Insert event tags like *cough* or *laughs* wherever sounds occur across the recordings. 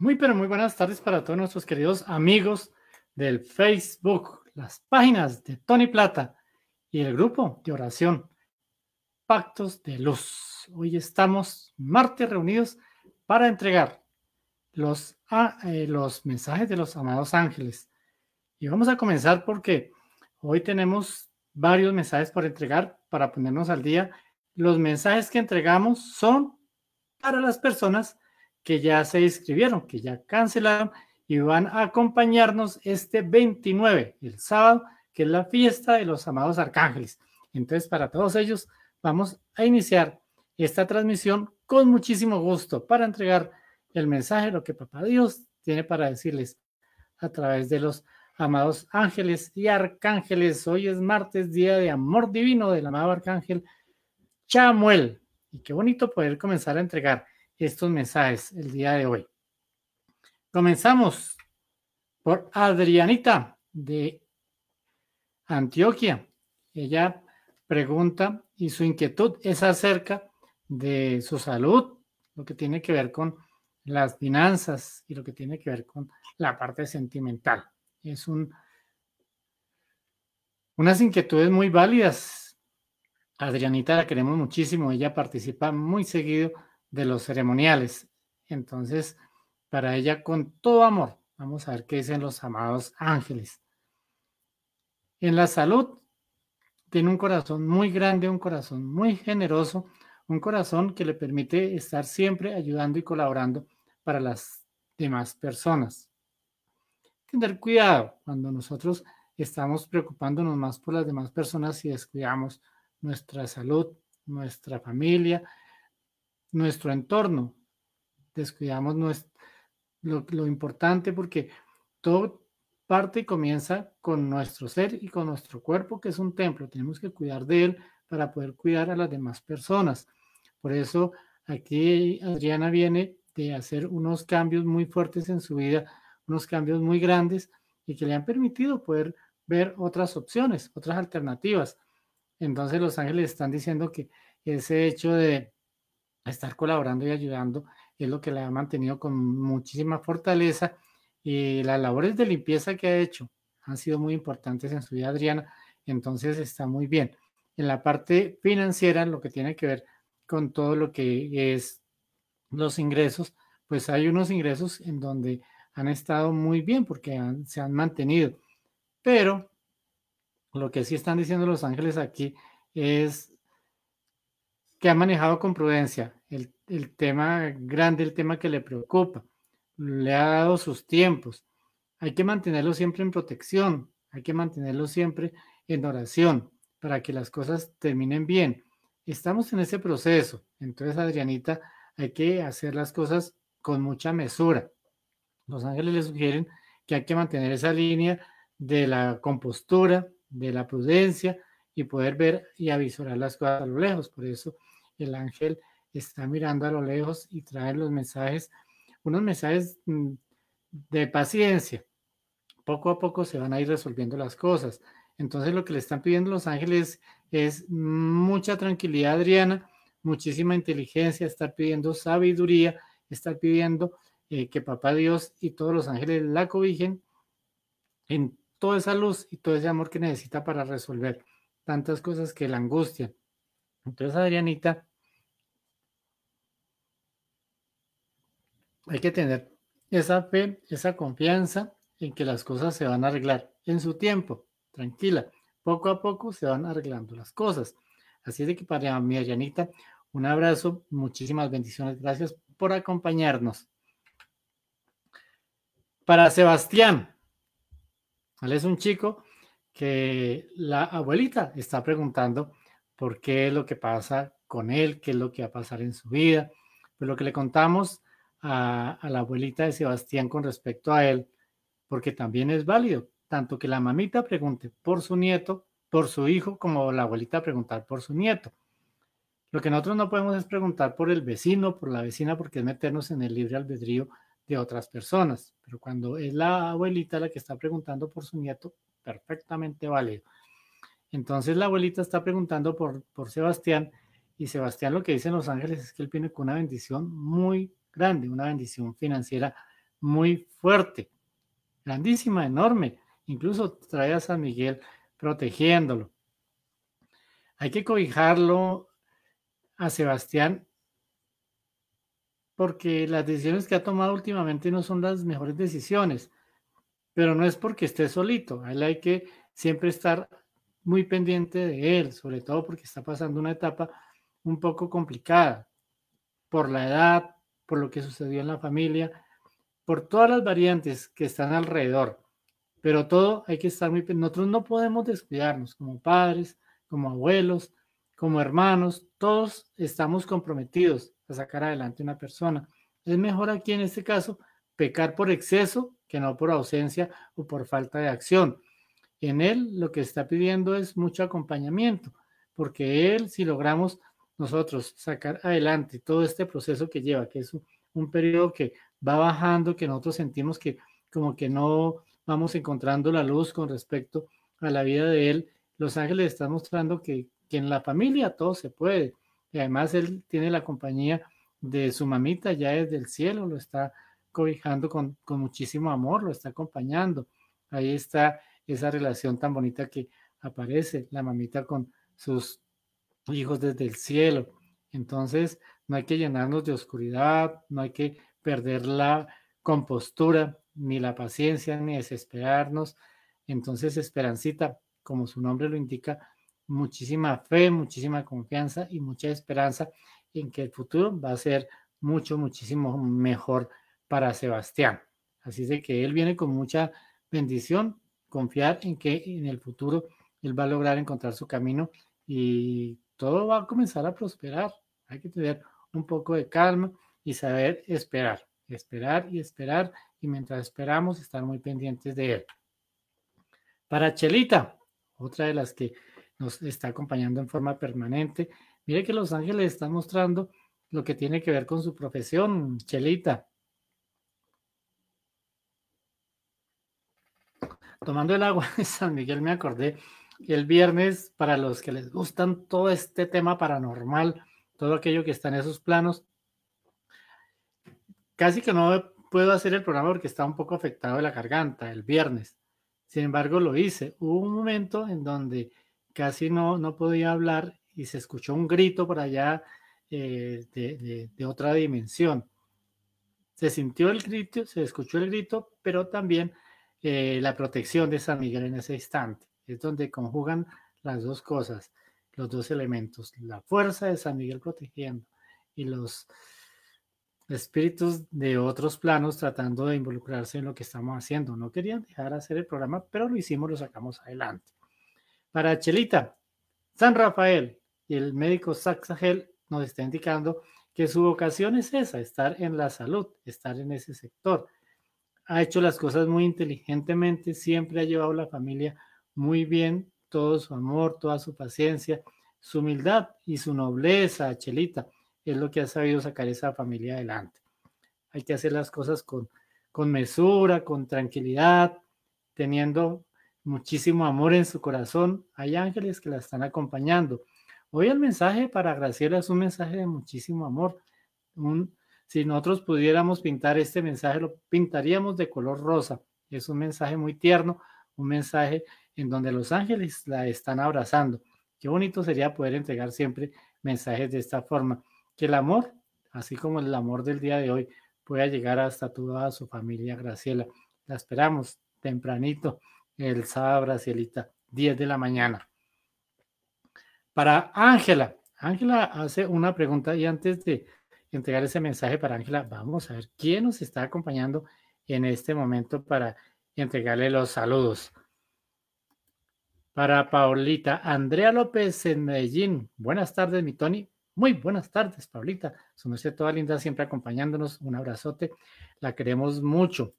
Muy, pero muy buenas tardes para todos nuestros queridos amigos del Facebook, las páginas de Tony Plata y el grupo de oración Pactos de Luz. Hoy estamos martes reunidos para entregar los, ah, eh, los mensajes de los amados ángeles. Y vamos a comenzar porque hoy tenemos varios mensajes por entregar para ponernos al día. Los mensajes que entregamos son para las personas que ya se inscribieron, que ya cancelaron y van a acompañarnos este 29, el sábado, que es la fiesta de los amados arcángeles. Entonces, para todos ellos, vamos a iniciar esta transmisión con muchísimo gusto para entregar el mensaje, lo que Papá Dios tiene para decirles a través de los amados ángeles y arcángeles. Hoy es martes, día de amor divino del amado arcángel Chamuel. Y qué bonito poder comenzar a entregar estos mensajes el día de hoy. Comenzamos por Adrianita de Antioquia. Ella pregunta y su inquietud es acerca de su salud, lo que tiene que ver con las finanzas y lo que tiene que ver con la parte sentimental. Es un, unas inquietudes muy válidas. Adrianita la queremos muchísimo, ella participa muy seguido de los ceremoniales. Entonces, para ella con todo amor. Vamos a ver qué dicen los amados ángeles. En la salud, tiene un corazón muy grande, un corazón muy generoso, un corazón que le permite estar siempre ayudando y colaborando para las demás personas. Tener cuidado cuando nosotros estamos preocupándonos más por las demás personas y descuidamos nuestra salud, nuestra familia, nuestro entorno. Descuidamos lo, lo importante porque todo parte y comienza con nuestro ser y con nuestro cuerpo, que es un templo. Tenemos que cuidar de él para poder cuidar a las demás personas. Por eso aquí Adriana viene de hacer unos cambios muy fuertes en su vida, unos cambios muy grandes y que le han permitido poder ver otras opciones, otras alternativas. Entonces los ángeles están diciendo que ese hecho de estar colaborando y ayudando, es lo que la ha mantenido con muchísima fortaleza y las labores de limpieza que ha hecho han sido muy importantes en su vida, Adriana, entonces está muy bien. En la parte financiera, lo que tiene que ver con todo lo que es los ingresos, pues hay unos ingresos en donde han estado muy bien porque se han mantenido, pero lo que sí están diciendo los ángeles aquí es que ha manejado con prudencia el, tema grande, el tema que le preocupa. Le ha dado sus tiempos. Hay que mantenerlo siempre en protección, hay que mantenerlo siempre en oración para que las cosas terminen bien. Estamos en ese proceso. Entonces, Adrianita, hay que hacer las cosas con mucha mesura. Los ángeles le sugieren que hay que mantener esa línea de la compostura, de la prudencia y poder ver y avisorar las cosas a lo lejos. Por eso el ángel está mirando a lo lejos y trae los mensajes, unos mensajes mm, de paciencia. Poco a poco se van a ir resolviendo las cosas. Entonces lo que le están pidiendo los ángeles es mucha tranquilidad, Adriana, muchísima inteligencia, estar pidiendo sabiduría, estar pidiendo eh, que Papá Dios y todos los ángeles la cobijen en toda esa luz y todo ese amor que necesita para resolver tantas cosas que la angustia, Entonces, Adrianita, Hay que tener esa fe, esa confianza en que las cosas se van a arreglar en su tiempo, tranquila. Poco a poco se van arreglando las cosas. Así es de que para mi Arianita, un abrazo, muchísimas bendiciones, gracias por acompañarnos. Para Sebastián, él es un chico que la abuelita está preguntando por qué es lo que pasa con él, qué es lo que va a pasar en su vida. Pero pues lo que le contamos a, la abuelita de Sebastián con respecto a él, porque también es válido, tanto que la mamita pregunte por su nieto, por su hijo, como la abuelita preguntar por su nieto. Lo que nosotros no podemos es preguntar por el vecino, por la vecina, porque es meternos en el libre albedrío de otras personas. Pero cuando es la abuelita la que está preguntando por su nieto, perfectamente válido. Entonces la abuelita está preguntando por, por Sebastián y Sebastián lo que dice en los ángeles es que él viene con una bendición muy grande, una bendición financiera muy fuerte, grandísima, enorme. Incluso trae a San Miguel protegiéndolo. Hay que cobijarlo a Sebastián porque las decisiones que ha tomado últimamente no son las mejores decisiones, pero no es porque esté solito, él hay que siempre estar muy pendiente de él, sobre todo porque está pasando una etapa un poco complicada por la edad, por lo que sucedió en la familia, por todas las variantes que están alrededor. Pero todo hay que estar muy... Nosotros no podemos descuidarnos como padres, como abuelos, como hermanos. Todos estamos comprometidos a sacar adelante una persona. Es mejor aquí en este caso pecar por exceso que no por ausencia o por falta de acción. En él lo que está pidiendo es mucho acompañamiento, porque él, si logramos nosotros sacar adelante todo este proceso que lleva, que es un, periodo que va bajando, que nosotros sentimos que como que no vamos encontrando la luz con respecto a la vida de él, Los Ángeles están mostrando que, que en la familia todo se puede. Y además él tiene la compañía de su mamita ya desde el cielo, lo está cobijando con, con, muchísimo amor, lo está acompañando. Ahí está esa relación tan bonita que aparece, la mamita con sus hijos desde el cielo. Entonces, no hay que llenarnos de oscuridad, no hay que perder la compostura, ni la paciencia, ni desesperarnos. Entonces, esperancita, como su nombre lo indica, muchísima fe, muchísima confianza y mucha esperanza en que el futuro va a ser mucho, muchísimo mejor para Sebastián. Así de que él viene con mucha bendición, confiar en que en el futuro él va a lograr encontrar su camino y todo va a comenzar a prosperar. Hay que tener un poco de calma y saber esperar, esperar y esperar. Y mientras esperamos, estar muy pendientes de él. Para Chelita, otra de las que nos está acompañando en forma permanente, mire que Los Ángeles está mostrando lo que tiene que ver con su profesión, Chelita. Tomando el agua de San Miguel me acordé el viernes, para los que les gustan todo este tema paranormal, todo aquello que está en esos planos, casi que no puedo hacer el programa porque está un poco afectado de la garganta el viernes. Sin embargo, lo hice. Hubo un momento en donde casi no, no podía hablar y se escuchó un grito por allá eh, de, otra dimensión. Se sintió el grito, se escuchó el grito, pero también eh, la protección de San Miguel en ese instante es donde conjugan las dos cosas, los dos elementos, la fuerza de San Miguel protegiendo y los espíritus de otros planos tratando de involucrarse en lo que estamos haciendo. No querían dejar hacer el programa, pero lo hicimos, lo sacamos adelante. Para Chelita, San Rafael y el médico Saxagel nos está indicando que su vocación es esa, estar en la salud, estar en ese sector. Ha hecho las cosas muy inteligentemente, siempre ha llevado la familia muy bien todo su amor, toda su paciencia, su humildad y su nobleza, Chelita, es lo que ha sabido sacar esa familia adelante. Hay que hacer las cosas con, con mesura, con tranquilidad, teniendo muchísimo amor en su corazón. Hay ángeles que la están acompañando. Hoy el mensaje para Graciela es un mensaje de muchísimo amor. si nosotros pudiéramos pintar este mensaje, lo pintaríamos de color rosa. Es un mensaje muy tierno, un mensaje en donde los ángeles la están abrazando. Qué bonito sería poder entregar siempre mensajes de esta forma. Que el amor, así como el amor del día de hoy, pueda llegar hasta toda su familia, Graciela. La esperamos tempranito el sábado, Gracielita, 10 de la mañana. Para Ángela, Ángela hace una pregunta y antes de entregar ese mensaje para Ángela, vamos a ver quién nos está acompañando en este momento para entregarle los saludos para Paulita. Andrea López en Medellín. Buenas tardes, mi Tony. Muy buenas tardes, Paulita. Su merced toda linda, siempre acompañándonos. Un abrazote. La queremos mucho.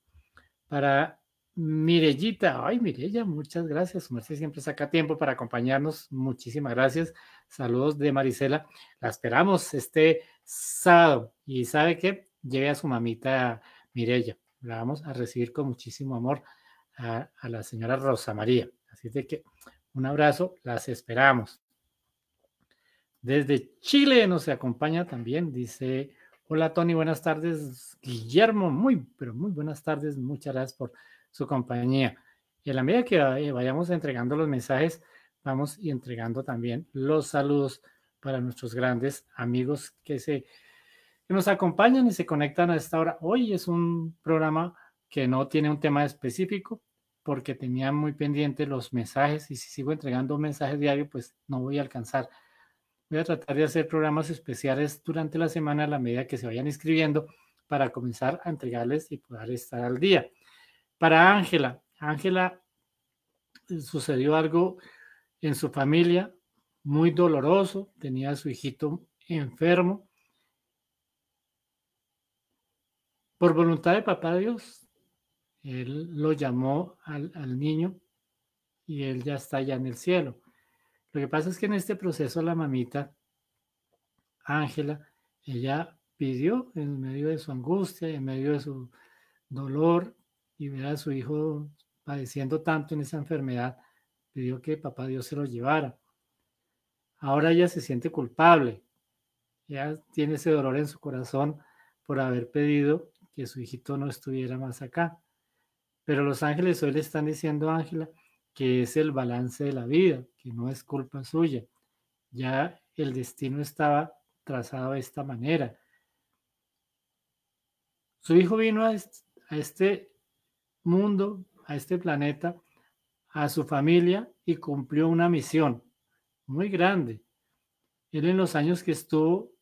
Para Mirellita, ay Mirella, muchas gracias. Su merced siempre saca tiempo para acompañarnos. Muchísimas gracias. Saludos de Marisela. La esperamos este sábado. Y sabe que lleve a su mamita Mirella. La vamos a recibir con muchísimo amor a la señora Rosa María. Así de que un abrazo, las esperamos. Desde Chile nos acompaña también, dice, hola Tony, buenas tardes, Guillermo, muy, pero muy buenas tardes, muchas gracias por su compañía. Y a la medida que eh, vayamos entregando los mensajes, vamos y entregando también los saludos para nuestros grandes amigos que se que nos acompañan y se conectan a esta hora. Hoy es un programa que no tiene un tema específico, porque tenía muy pendiente los mensajes y si sigo entregando mensajes diarios, pues no voy a alcanzar. Voy a tratar de hacer programas especiales durante la semana a la medida que se vayan escribiendo para comenzar a entregarles y poder estar al día. Para Ángela, Ángela eh, sucedió algo en su familia muy doloroso, tenía a su hijito enfermo. Por voluntad de papá Dios, él lo llamó al, niño y él ya está allá en el cielo. Lo que pasa es que en este proceso la mamita, Ángela, ella pidió en medio de su angustia, en medio de su dolor y ver a su hijo padeciendo tanto en esa enfermedad, pidió que papá Dios se lo llevara. Ahora ella se siente culpable, ya tiene ese dolor en su corazón por haber pedido que su hijito no estuviera más acá. Pero los ángeles hoy le están diciendo a Ángela que es el balance de la vida, que no es culpa suya. Ya el destino estaba trazado de esta manera. Su hijo vino a este, mundo, a este planeta, a su familia y cumplió una misión muy grande. Él en los años que estuvo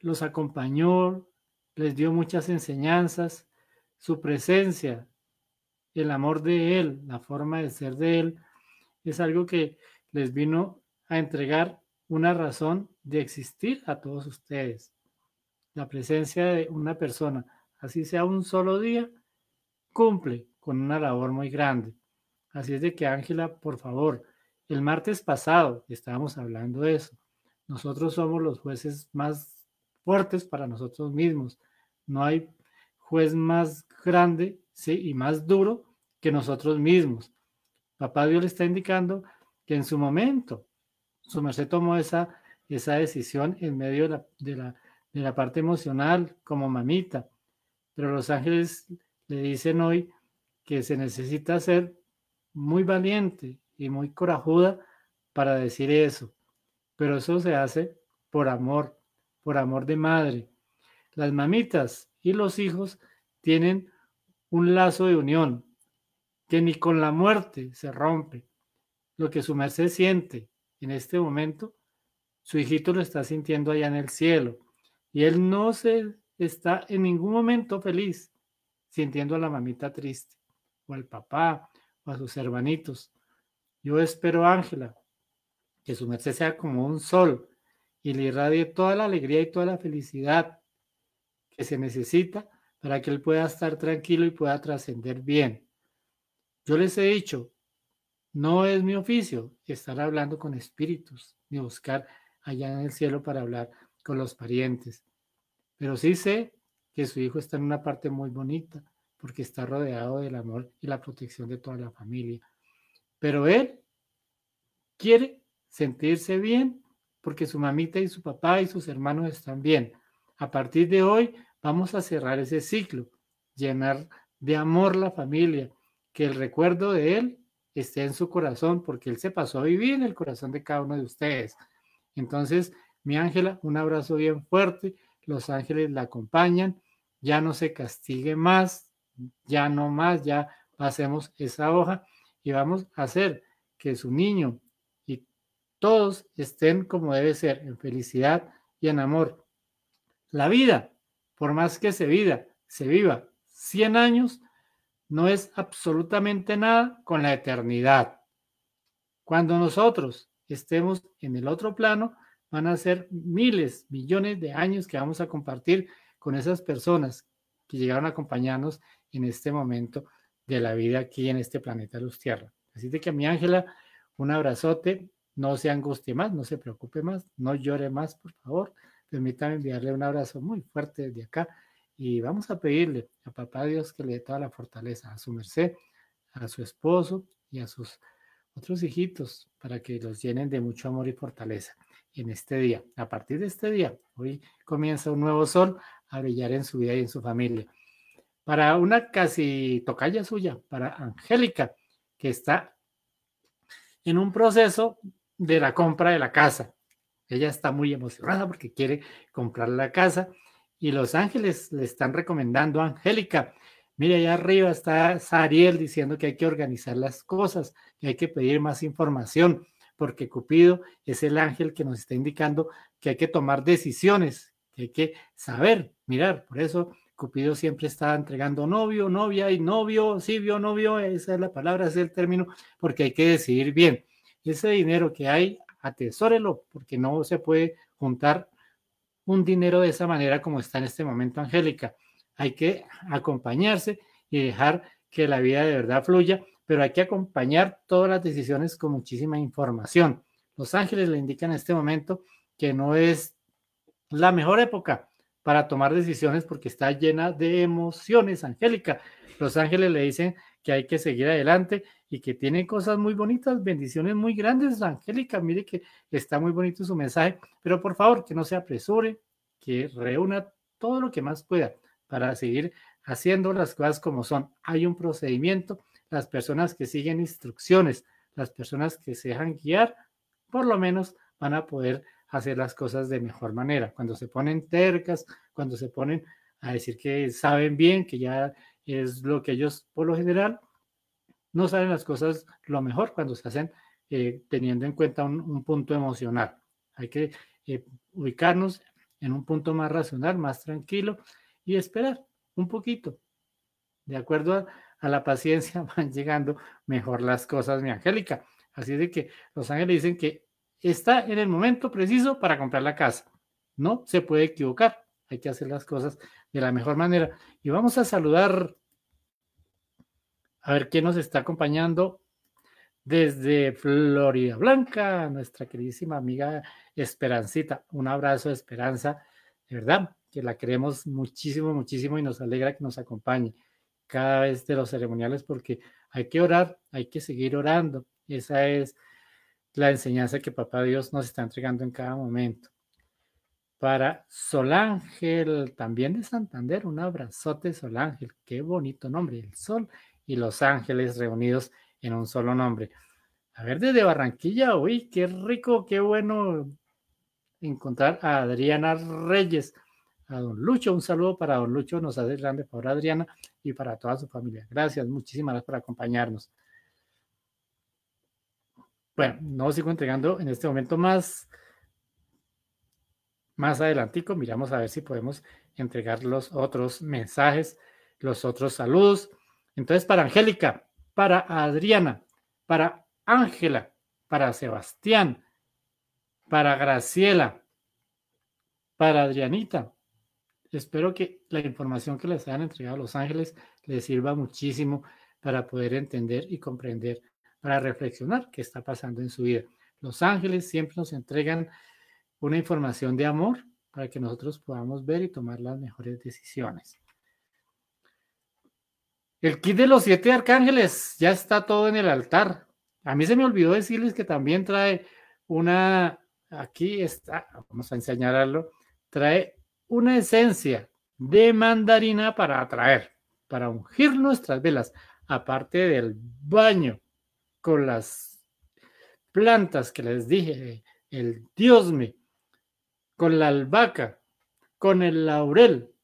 los acompañó, les dio muchas enseñanzas, su presencia el amor de Él, la forma de ser de Él, es algo que les vino a entregar una razón de existir a todos ustedes. La presencia de una persona, así sea un solo día, cumple con una labor muy grande. Así es de que Ángela, por favor, el martes pasado estábamos hablando de eso. Nosotros somos los jueces más fuertes para nosotros mismos. No hay juez más grande ¿sí? y más duro nosotros mismos. Papá Dios le está indicando que en su momento, su merced tomó esa, esa decisión en medio de la, de la parte emocional, como mamita. Pero los ángeles le dicen hoy que se necesita ser muy valiente y muy corajuda para decir eso. Pero eso se hace por amor, por amor de madre. Las mamitas y los hijos tienen un lazo de unión, que ni con la muerte se rompe. Lo que su merced siente en este momento, su hijito lo está sintiendo allá en el cielo. Y él no se está en ningún momento feliz sintiendo a la mamita triste, o al papá, o a sus hermanitos. Yo espero, Ángela, que su merced sea como un sol y le irradie toda la alegría y toda la felicidad que se necesita para que él pueda estar tranquilo y pueda trascender bien. Yo les he dicho, no es mi oficio estar hablando con espíritus, ni buscar allá en el cielo para hablar con los parientes. Pero sí sé que su hijo está en una parte muy bonita, porque está rodeado del amor y la protección de toda la familia. Pero él quiere sentirse bien porque su mamita y su papá y sus hermanos están bien. A partir de hoy vamos a cerrar ese ciclo, llenar de amor la familia, que el recuerdo de Él esté en su corazón, porque Él se pasó a vivir en el corazón de cada uno de ustedes. Entonces, mi Ángela, un abrazo bien fuerte, los ángeles la acompañan, ya no se castigue más, ya no más, ya pasemos esa hoja y vamos a hacer que su niño y todos estén como debe ser, en felicidad y en amor. La vida, por más que se viva, se viva 100 años, no es absolutamente nada con la eternidad. Cuando nosotros estemos en el otro plano, van a ser miles, millones de años que vamos a compartir con esas personas que llegaron a acompañarnos en este momento de la vida aquí en este planeta Luz Tierra. Así de que mi Ángela, un abrazote, no se angustie más, no se preocupe más, no llore más, por favor. Permítame enviarle un abrazo muy fuerte desde acá y vamos a pedirle a papá Dios que le dé toda la fortaleza a su merced, a su esposo y a sus otros hijitos para que los llenen de mucho amor y fortaleza en este día. A partir de este día, hoy comienza un nuevo sol a brillar en su vida y en su familia. Para una casi tocaya suya, para Angélica, que está en un proceso de la compra de la casa. Ella está muy emocionada porque quiere comprar la casa y los ángeles le están recomendando a Angélica. Mira, allá arriba está Sariel diciendo que hay que organizar las cosas, que hay que pedir más información, porque Cupido es el ángel que nos está indicando que hay que tomar decisiones, que hay que saber, mirar. Por eso Cupido siempre está entregando novio, novia y novio, sí, vio novio, esa es la palabra, ese es el término, porque hay que decidir bien. Ese dinero que hay, atesórelo, porque no se puede juntar un dinero de esa manera como está en este momento, Angélica. Hay que acompañarse y dejar que la vida de verdad fluya, pero hay que acompañar todas las decisiones con muchísima información. Los ángeles le indican en este momento que no es la mejor época para tomar decisiones porque está llena de emociones, Angélica. Los ángeles le dicen que hay que seguir adelante y que tiene cosas muy bonitas, bendiciones muy grandes. Angélica, mire que está muy bonito su mensaje, pero por favor que no se apresure, que reúna todo lo que más pueda para seguir haciendo las cosas como son. Hay un procedimiento, las personas que siguen instrucciones, las personas que se dejan guiar, por lo menos van a poder hacer las cosas de mejor manera. Cuando se ponen tercas, cuando se ponen a decir que saben bien, que ya es lo que ellos por lo general no salen las cosas lo mejor cuando se hacen eh, teniendo en cuenta un, punto emocional. Hay que eh, ubicarnos en un punto más racional, más tranquilo y esperar un poquito. De acuerdo a, la paciencia *laughs* van llegando mejor las cosas, mi Angélica. Así de que los ángeles dicen que está en el momento preciso para comprar la casa. No se puede equivocar. Hay que hacer las cosas de la mejor manera. Y vamos a saludar a ver quién nos está acompañando desde Florida Blanca, nuestra queridísima amiga Esperancita. Un abrazo, de Esperanza, de verdad, que la queremos muchísimo, muchísimo y nos alegra que nos acompañe cada vez de los ceremoniales porque hay que orar, hay que seguir orando. Esa es la enseñanza que Papá Dios nos está entregando en cada momento. Para Solángel, también de Santander, un abrazote, Solángel, qué bonito nombre, el sol y los ángeles reunidos en un solo nombre. A ver, desde Barranquilla, uy, qué rico, qué bueno encontrar a Adriana Reyes, a don Lucho, un saludo para don Lucho, nos hace grande por Adriana y para toda su familia. Gracias, muchísimas gracias por acompañarnos. Bueno, no sigo entregando en este momento más. Más adelantico miramos a ver si podemos entregar los otros mensajes, los otros saludos. Entonces, para Angélica, para Adriana, para Ángela, para Sebastián, para Graciela, para Adrianita. Espero que la información que les hayan entregado a Los Ángeles les sirva muchísimo para poder entender y comprender, para reflexionar qué está pasando en su vida. Los ángeles siempre nos entregan una información de amor para que nosotros podamos ver y tomar las mejores decisiones. El kit de los siete arcángeles ya está todo en el altar. A mí se me olvidó decirles que también trae una, aquí está, vamos a enseñarlo, trae una esencia de mandarina para atraer, para ungir nuestras velas, aparte del baño con las plantas que les dije, el diosme, con la albahaca, con el laurel.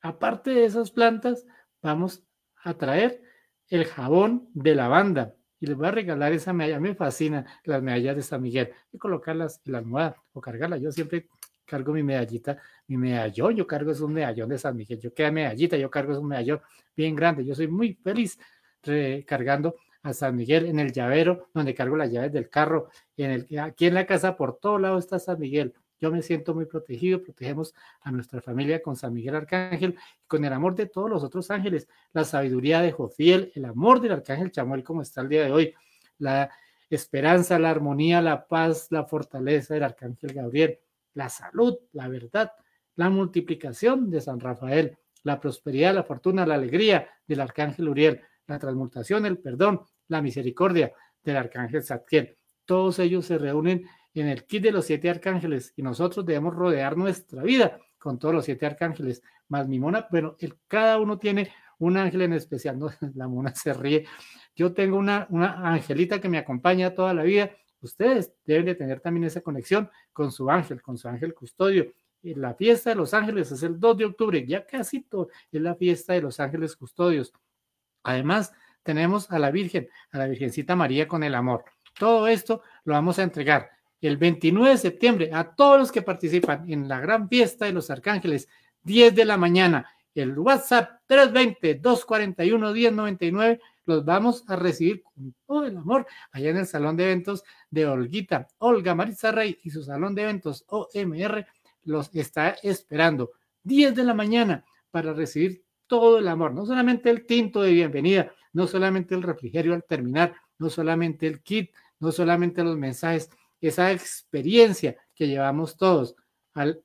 Aparte de esas plantas, vamos a traer el jabón de lavanda y les voy a regalar esa medalla. me fascina las medallas de San Miguel. Y colocarlas en la almohada o cargarlas. Yo siempre cargo mi medallita, mi medallón. Yo cargo es un medallón de San Miguel. Yo queda medallita, yo cargo es un medallón bien grande. Yo soy muy feliz recargando a San Miguel en el llavero donde cargo las llaves del carro. En el, aquí en la casa por todos lados está San Miguel. Yo me siento muy protegido, protegemos a nuestra familia con San Miguel Arcángel, con el amor de todos los otros ángeles, la sabiduría de Jofiel, el amor del Arcángel Chamuel como está el día de hoy, la esperanza, la armonía, la paz, la fortaleza del Arcángel Gabriel, la salud, la verdad, la multiplicación de San Rafael, la prosperidad, la fortuna, la alegría del Arcángel Uriel, la transmutación, el perdón, la misericordia del Arcángel Zadkiel. Todos ellos se reúnen en el kit de los siete arcángeles y nosotros debemos rodear nuestra vida con todos los siete arcángeles, más mi mona, bueno, cada uno tiene un ángel en especial, no, *laughs* la mona se ríe, yo tengo una, una angelita que me acompaña toda la vida, ustedes deben de tener también esa conexión con su ángel, con su ángel custodio. Y la fiesta de los ángeles es el 2 de octubre, ya casi todo es la fiesta de los ángeles custodios. Además, tenemos a la Virgen, a la Virgencita María con el amor. Todo esto lo vamos a entregar el 29 de septiembre a todos los que participan en la gran fiesta de los arcángeles, 10 de la mañana. El WhatsApp 320-241-1099 los vamos a recibir con todo el amor allá en el salón de eventos de Olguita. Olga Maritza Rey y su salón de eventos OMR los está esperando. 10 de la mañana para recibir todo el amor, no solamente el tinto de bienvenida, no solamente el refrigerio al terminar, no solamente el kit, no solamente los mensajes, esa experiencia que llevamos todos al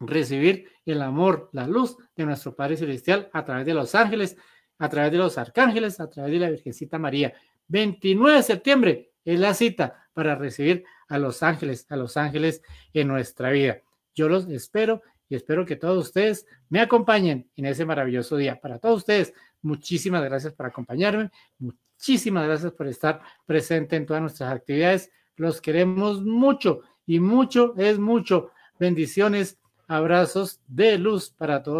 recibir el amor, la luz de nuestro Padre Celestial a través de los ángeles, a través de los arcángeles, a través de la Virgencita María. 29 de septiembre es la cita para recibir a los ángeles, a los ángeles en nuestra vida. Yo los espero y espero que todos ustedes me acompañen en ese maravilloso día. Para todos ustedes, muchísimas gracias por acompañarme, muchísimas gracias por estar presente en todas nuestras actividades los queremos mucho y mucho es mucho. Bendiciones, abrazos de luz para todos.